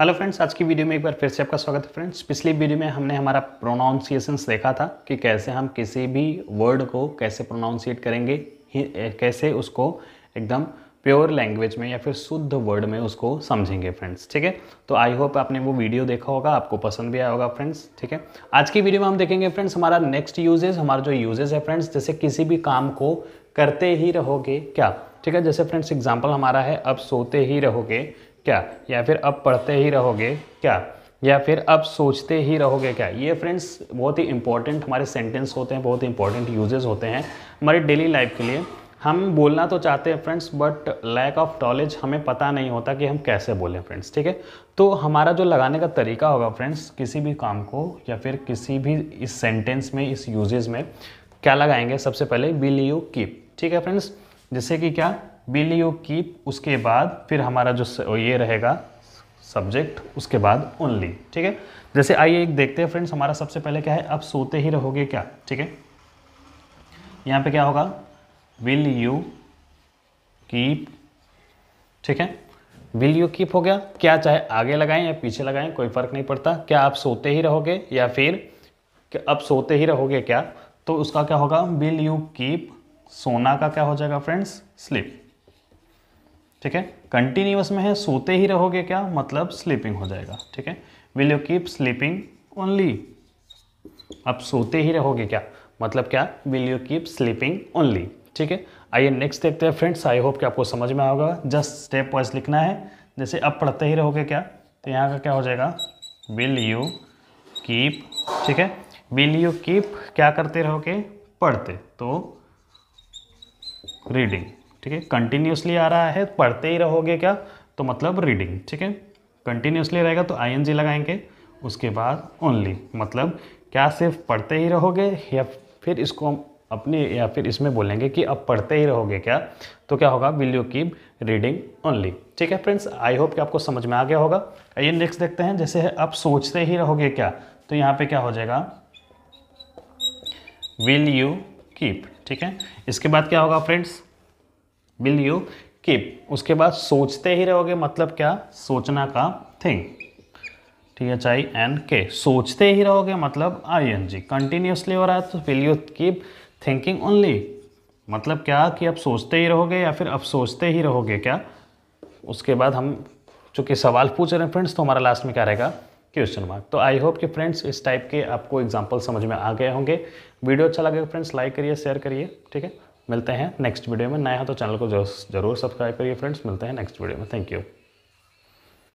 hello friends आज की video में एक बार फिर से आपका स्वागत है फ्रेंड्स पिछली वीडियो में हमने हमारा प्रोनाउंसिएशन देखा था कि कैसे हम किसी भी वर्ड को कैसे प्रोनाउंसिएट करेंगे कैसे उसको एकदम प्योर लैंग्वेज में या फिर शुद्ध वर्ड में उसको समझेंगे फ्रेंड्स ठीक है तो आई होप आपने वो वीडियो देखा होगा आपको पसंद भी आया होगा फ्रेंड्स ठीक है आज की वीडियो में हम देखेंगे फ्रेंड्स हमारा नेक्स्ट यूजेज हमारा जो यूजेज है फ्रेंड्स जैसे किसी भी काम को करते ही रहोगे क्या ठीक है जैसे फ्रेंड्स एग्जाम्पल हमारा है अब सोते ही रहोगे क्या या फिर अब पढ़ते ही रहोगे क्या या फिर अब सोचते ही रहोगे क्या ये फ्रेंड्स बहुत ही इंपॉर्टेंट हमारे सेंटेंस होते हैं बहुत ही इंपॉर्टेंट यूजेस होते हैं हमारी डेली लाइफ के लिए हम बोलना तो चाहते हैं friends but lack of knowledge हमें पता नहीं होता कि हम कैसे बोलें फ्रेंड्स ठीक है तो हमारा जो लगाने का तरीका होगा फ्रेंड्स किसी भी काम को या फिर किसी भी इस सेंटेंस में इस यूजेज में क्या लगाएंगे सबसे पहले विल यू कीप ठीक है फ्रेंड्स जैसे कि क्या विल यू कीप उसके बाद फिर हमारा जो ये रहेगा सब्जेक्ट उसके बाद ओनली ठीक है जैसे आइए एक देखते हैं फ्रेंड्स हमारा सबसे पहले क्या है अब सोते ही रहोगे क्या ठीक है यहाँ पे क्या होगा विल यू कीप ठीक है विल यू कीप हो गया क्या चाहे आगे लगाएं या पीछे लगाएं कोई फर्क नहीं पड़ता क्या आप सोते ही रहोगे या फिर अब सोते ही रहोगे क्या तो उसका क्या होगा विल यू कीप सोना का क्या हो जाएगा फ्रेंड्स स्लिप ठीक है कंटिन्यूस में है सोते ही रहोगे क्या मतलब स्लीपिंग हो जाएगा ठीक है will you keep sleeping only आप सोते ही रहोगे क्या मतलब क्या will you keep sleeping only ठीक है आइए नेक्स्ट देखते हैं फ्रेंड्स आई होप कि आपको समझ में आएगा जस्ट स्टेप वाइज लिखना है जैसे अब पढ़ते ही रहोगे क्या तो यहाँ का क्या हो जाएगा विल यू कीप ठीक है विल यू कीप क्या करते रहोगे पढ़ते तो रीडिंग ठीक है कंटिन्यूसली आ रहा है पढ़ते ही रहोगे क्या तो मतलब रीडिंग ठीक है कंटिन्यूसली रहेगा तो आई लगाएंगे उसके बाद ओनली मतलब क्या सिर्फ पढ़ते ही रहोगे या फिर इसको हम अपने या फिर इसमें बोलेंगे कि अब पढ़ते ही रहोगे क्या तो क्या होगा will you keep reading only ठीक है फ्रेंड्स आई होप कि आपको समझ में आ गया होगा आइए नेक्स्ट देखते हैं जैसे है, अब सोचते ही रहोगे क्या तो यहाँ पे क्या हो जाएगा विल यू कीप ठीक है इसके बाद क्या होगा फ्रेंड्स विल यू कीप उसके बाद सोचते ही रहोगे मतलब क्या सोचना का thing T H I N K सोचते ही रहोगे मतलब आई एन जी कंटिन्यूसली हो रहा है तो will you keep thinking only मतलब क्या कि आप सोचते ही रहोगे या फिर अब सोचते ही रहोगे क्या उसके बाद हम चूँकि सवाल पूछ रहे हैं फ्रेंड्स तो हमारा लास्ट में क्या रहेगा क्वेश्चन मार्क तो आई होप कि फ्रेंड्स इस टाइप के आपको एग्जाम्पल समझ में आ गए होंगे वीडियो अच्छा लगेगा फ्रेंड्स लाइक करिए शेयर करिए ठीक है मिलते हैं नेक्स्ट वीडियो में नया तो चैनल को जरूर सब्सक्राइब करिए फ्रेंड्स मिलते हैं नेक्स्ट वीडियो में थैंक यू